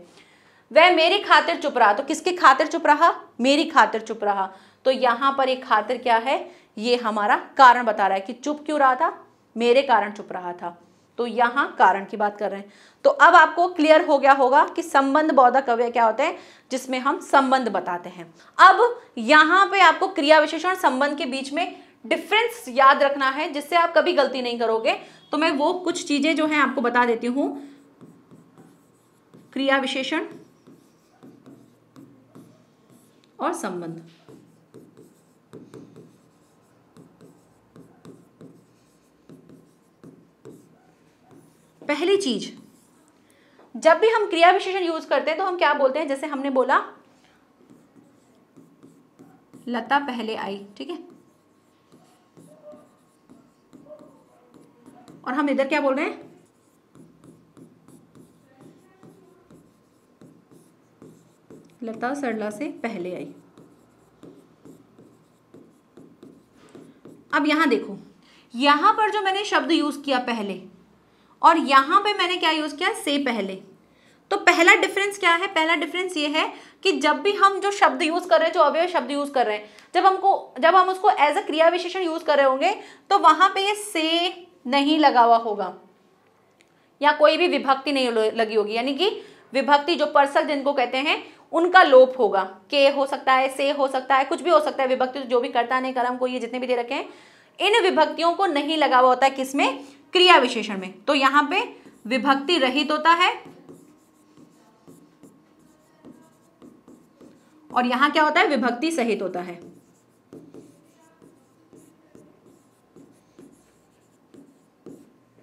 वह मेरी खातिर चुप रहा तो किसकी खातिर चुप रहा मेरी खातिर चुप रहा तो यहां पर एक खातिर क्या है ये हमारा कारण बता रहा है कि चुप क्यों रहा था मेरे कारण चुप रहा था तो यहां कारण की बात कर रहे हैं तो अब आपको क्लियर हो गया होगा कि संबंध बौद्धक अव्यय क्या होते हैं जिसमें हम संबंध बताते हैं अब यहां पे आपको क्रिया विशेषण संबंध के बीच में डिफरेंस याद रखना है जिससे आप कभी गलती नहीं करोगे तो मैं वो कुछ चीजें जो हैं आपको बता देती हूं क्रिया विशेषण और संबंध पहली चीज जब भी हम क्रिया विशेषण यूज करते हैं तो हम क्या बोलते हैं जैसे हमने बोला लता पहले आई ठीक है और हम इधर क्या बोल रहे हैं लता सरला से पहले आई अब यहां देखो यहां पर जो मैंने शब्द यूज़ किया पहले और यहां पे मैंने क्या यूज़ किया से पहले तो पहला डिफरेंस क्या है पहला डिफरेंस ये है कि जब भी हम जो शब्द यूज़ कर रहे हैं जो अवयव शब्द यूज़ कर रहे हैं जब हमको जब हम उसको एज अ क्रिया विशेषण यूज़ कर रहे होंगे तो वहां पे ये से नहीं लगा हुआ होगा या कोई भी विभक्ति नहीं लगी होगी यानी कि विभक्ति जो पर्सक जिनको कहते हैं उनका लोप होगा के हो सकता है से हो सकता है कुछ भी हो सकता है विभक्ति तो जो भी करता नहीं कर्म को ये जितने भी दे रखे हैं इन विभक्तियों को नहीं लगा हुआ होता है किसमें क्रिया विशेषण में तो यहां पे विभक्ति रहित होता है और यहां क्या होता है विभक्ति सहित होता है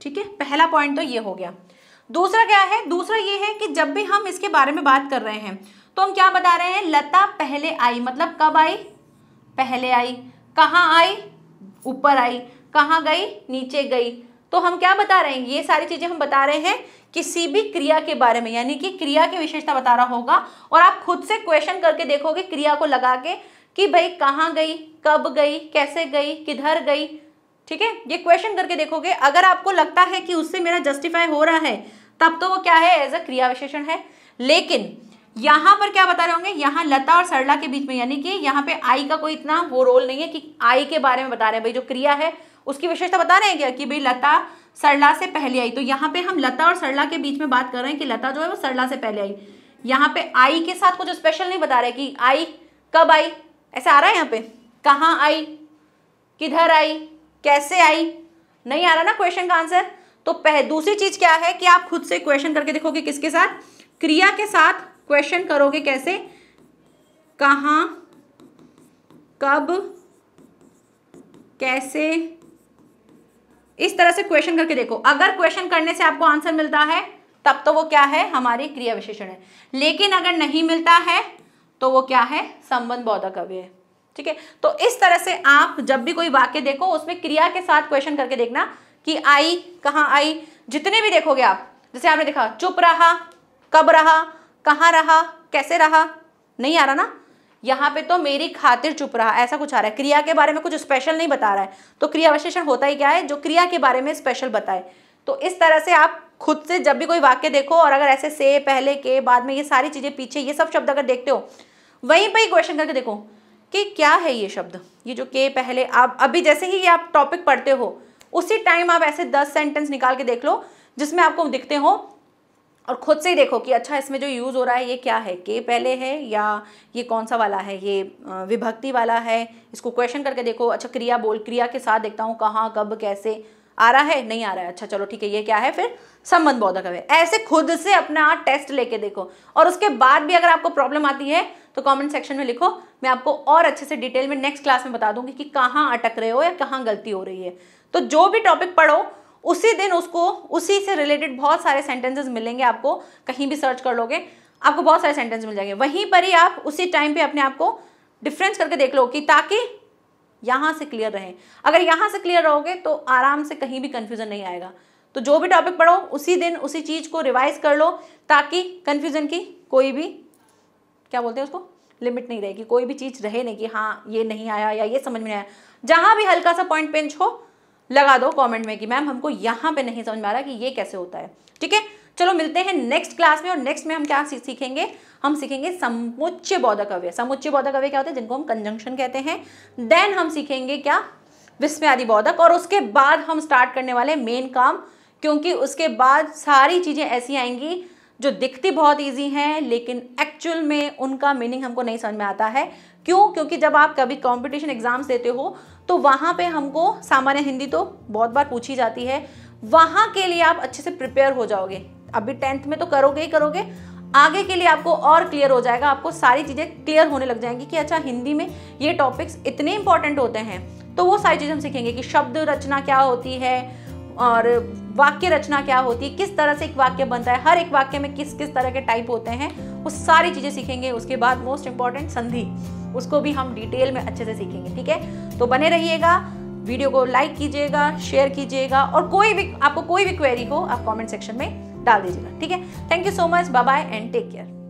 ठीक है पहला पॉइंट तो ये हो गया दूसरा क्या है दूसरा ये है कि जब भी हम इसके बारे में बात कर रहे हैं तो हम क्या बता रहे हैं लता पहले आई मतलब कब आई पहले आई कहाँ आई ऊपर आई कहाँ गई नीचे गई तो हम क्या बता रहे हैं ये सारी चीज़ें हम बता रहे हैं किसी भी क्रिया के बारे में यानी कि क्रिया की विशेषता बता रहा होगा और आप खुद से क्वेश्चन करके देखोगे क्रिया को लगा के कि भाई कहाँ गई कब गई कैसे गई किधर गई ठीक है ये क्वेश्चन करके देखोगे अगर आपको लगता है कि उससे मेरा जस्टिफाई हो रहा है तब तो वो क्या है एज अ क्रिया विशेषण है लेकिन यहां पर क्या बता रहे होंगे यहाँ लता और सरला के बीच में यानी कि यहाँ पे आई का कोई इतना वो रोल नहीं है कि आई के बारे में बता रहे हैं भाई जो क्रिया है उसकी विशेषता बता रहे हैं क्या कि भाई लता सरला से पहले आई तो यहाँ पे हम लता और सरला के बीच में बात कर रहे हैं कि लता जो है वो सरला से पहले आई यहाँ पे आई के साथ कुछ स्पेशल नहीं बता रहे कि आई कब आई ऐसा आ रहा है यहाँ पे कहाँ आई किधर आई कैसे आई नहीं आ रहा ना क्वेश्चन का आंसर तो दूसरी चीज क्या है कि आप खुद से क्वेश्चन करके देखोगे किसके साथ क्रिया के साथ क्वेश्चन करोगे कैसे कहाँ कब कैसे इस तरह से क्वेश्चन करके देखो अगर क्वेश्चन करने से आपको आंसर मिलता है तब तो वो क्या है हमारी क्रिया विशेषण है लेकिन अगर नहीं मिलता है तो वो क्या है संबंध बौद्धक अव्यय है ठीक है तो इस तरह से आप जब भी कोई वाक्य देखो उसमें क्रिया के साथ क्वेश्चन करके देखना कि आई कहाँ आई जितने भी देखोगे आप जैसे आपने देखा चुप रहा कब रहा कहाँ रहा कैसे रहा नहीं आ रहा ना यहाँ पे तो मेरी खातिर चुप रहा ऐसा कुछ आ रहा है क्रिया के बारे में कुछ स्पेशल नहीं बता रहा है तो क्रिया विशेषण होता ही क्या है जो क्रिया के बारे में स्पेशल बताए तो इस तरह से आप खुद से जब भी कोई वाक्य देखो और अगर ऐसे से पहले के बाद में ये सारी चीज़ें पीछे ये सब शब्द अगर देखते हो वहीं पर ही क्वेश्चन करके देखो कि क्या है ये शब्द ये जो के पहले आप अभी जैसे ही ये आप टॉपिक पढ़ते हो उसी टाइम आप ऐसे दस सेंटेंस निकाल के देख लो जिसमें आपको दिखते हो और खुद से ही देखो कि अच्छा इसमें जो यूज़ हो रहा है ये क्या है के पहले है या ये कौन सा वाला है ये विभक्ति वाला है इसको क्वेश्चन करके देखो अच्छा क्रिया बोल क्रिया के साथ देखता हूँ कहाँ कब कैसे आ रहा है नहीं आ रहा है अच्छा चलो ठीक है ये क्या है फिर संबंध बौद्धक है ऐसे खुद से अपना टेस्ट लेके देखो और उसके बाद भी अगर आपको प्रॉब्लम आती है तो कमेंट सेक्शन में लिखो मैं आपको और अच्छे से डिटेल में नेक्स्ट क्लास में बता दूंगी कि कहाँ अटक रहे हो या कहाँ गलती हो रही है तो जो भी टॉपिक पढ़ो उसी दिन उसको उसी से रिलेटेड बहुत सारे सेंटेंसेस मिलेंगे आपको कहीं भी सर्च कर लोगे आपको बहुत सारे सेंटेंस मिल जाएंगे वहीं पर ही आप उसी टाइम पे अपने आप को डिफरेंस करके देख लो कि ताकि यहाँ से क्लियर रहे अगर यहाँ से क्लियर रहोगे तो आराम से कहीं भी कन्फ्यूज़न नहीं आएगा तो जो भी टॉपिक पढ़ो उसी दिन उसी चीज़ को रिवाइज कर लो ताकि कन्फ्यूज़न की कोई भी क्या बोलते हैं उसको लिमिट नहीं रहेगी कोई भी चीज़ रहे नहीं कि हाँ ये नहीं आया या ये समझ में आया जहाँ भी हल्का सा पॉइंट पेंच हो लगा दो कमेंट में कि मैम हमको यहाँ पे नहीं समझ में आ रहा कि ये कैसे होता है ठीक है चलो मिलते हैं नेक्स्ट क्लास में और नेक्स्ट में हम क्या सीखेंगे हम सीखेंगे समुच्चय बौद्ध अवय समुच्चय बौद्ध अवय क्या होते हैं जिनको हम कंजंक्शन कहते हैं देन हम सीखेंगे क्या विस्मय आदि बौद्धक और उसके बाद हम स्टार्ट करने वाले मेन काम क्योंकि उसके बाद सारी चीज़ें ऐसी आएंगी जो दिखती बहुत ईजी हैं लेकिन एक्चुअल में उनका मीनिंग हमको नहीं समझ में आता है क्यों क्योंकि जब आप कभी कॉम्पिटिशन एग्जाम्स देते हो तो वहाँ पे हमको सामान्य हिंदी तो बहुत बार पूछी जाती है वहाँ के लिए आप अच्छे से प्रिपेयर हो जाओगे अभी टेंथ में तो करोगे ही करोगे आगे के लिए आपको और क्लियर हो जाएगा आपको सारी चीज़ें क्लियर होने लग जाएंगी कि अच्छा हिंदी में ये टॉपिक्स इतने इंपॉर्टेंट होते हैं तो वो सारी चीज़ें हम सीखेंगे कि शब्द रचना क्या होती है और वाक्य रचना क्या होती है किस तरह से एक वाक्य बनता है हर एक वाक्य में किस किस तरह के टाइप होते हैं वो सारी चीज़ें सीखेंगे उसके बाद मोस्ट इम्पॉर्टेंट संधि उसको भी हम डिटेल में अच्छे से सीखेंगे ठीक है तो बने रहिएगा वीडियो को लाइक कीजिएगा शेयर कीजिएगा और कोई भी आपको कोई भी क्वेरी हो आप कमेंट सेक्शन में डाल दीजिएगा ठीक है thank you so much bye bye and take care